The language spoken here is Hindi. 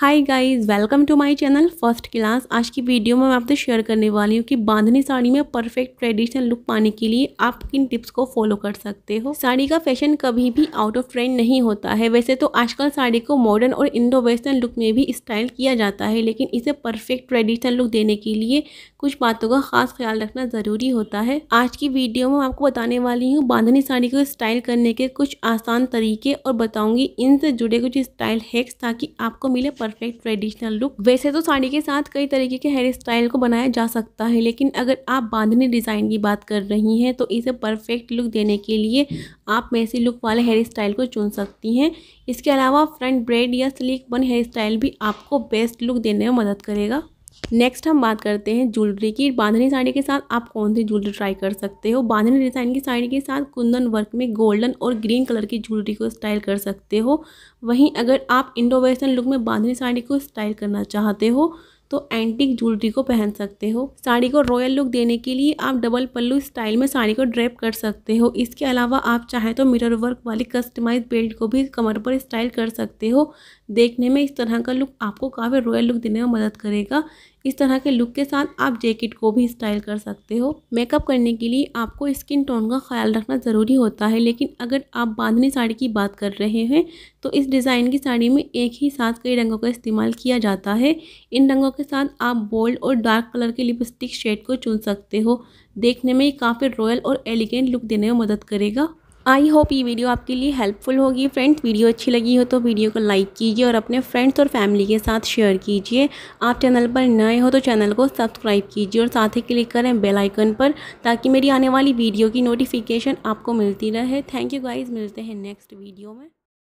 hi guys welcome to my channel first class आज की वीडियो में मैं आपसे शेयर करने वाली हूँ कि बांधनी साड़ी में परफेक्ट ट्रेडिशनल लुक पाने के लिए आप किन टिप्स को फॉलो कर सकते हो साड़ी का फैशन कभी भी आउट ऑफ ट्रेंड नहीं होता है वैसे तो आजकल साड़ी को मॉडर्न और इंडो वेस्टर्न लुक में भी स्टाइल किया जाता है लेकिन इसे परफेक्ट ट्रेडिशनल लुक देने के लिए कुछ बातों का खास ख्याल रखना ज़रूरी होता है आज की वीडियो में आपको बताने वाली हूँ बांधनी साड़ी को स्टाइल करने के कुछ आसान तरीके और बताऊँगी इनसे जुड़े कुछ स्टाइल हैक्स ताकि आपको मिले परफेक्ट ट्रेडिशनल लुक वैसे तो साड़ी के साथ कई तरीके के हेयर स्टाइल को बनाया जा सकता है लेकिन अगर आप बांधनी डिज़ाइन की बात कर रही हैं तो इसे परफेक्ट लुक देने के लिए आप मैसी लुक वाले हेयर स्टाइल को चुन सकती हैं इसके अलावा फ्रंट ब्रेड या स्लीक बन हेयर स्टाइल भी आपको बेस्ट लुक देने में मदद करेगा नेक्स्ट हम बात करते हैं ज्वेलरी की बांधनी साड़ी के साथ आप कौन सी ज्वेलरी ट्राई कर सकते हो बांधनी डिज़ाइन की साड़ी के साथ कुंदन वर्क में गोल्डन और ग्रीन कलर की ज्वेलरी को स्टाइल कर सकते हो वहीं अगर आप इंडो वेस्टर्न लुक में बांधनी साड़ी को स्टाइल करना चाहते हो तो एंटीक ज्वेलरी को पहन सकते हो साड़ी को रॉयल लुक देने के लिए आप डबल पल्लू स्टाइल में साड़ी को ड्रेप कर सकते हो इसके अलावा आप चाहे तो मिरर वर्क वाली कस्टमाइज बेल्ट को भी कमर पर स्टाइल कर सकते हो देखने में इस तरह का लुक आपको काफ़ी रॉयल लुक देने में मदद करेगा इस तरह के लुक के साथ आप जैकेट को भी स्टाइल कर सकते हो मेकअप करने के लिए आपको स्किन टोन का ख्याल रखना ज़रूरी होता है लेकिन अगर आप बांधनी साड़ी की बात कर रहे हैं तो इस डिज़ाइन की साड़ी में एक ही साथ कई रंगों का इस्तेमाल किया जाता है इन रंगों के साथ आप बोल्ड और डार्क कलर के लिपस्टिक शेड को चुन सकते हो देखने में ये काफ़ी रॉयल और एलिगेंट लुक देने में मदद करेगा आई होप ये वीडियो आपके लिए हेल्पफुल होगी फ्रेंड्स वीडियो अच्छी लगी हो तो वीडियो को लाइक कीजिए और अपने फ्रेंड्स और फैमिली के साथ शेयर कीजिए आप चैनल पर नए हो तो चैनल को सब्सक्राइब कीजिए और साथ ही क्लिक करें बेल आइकन पर ताकि मेरी आने वाली वीडियो की नोटिफिकेशन आपको मिलती रहे थैंक यू गाइज़ मिलते हैं नेक्स्ट वीडियो में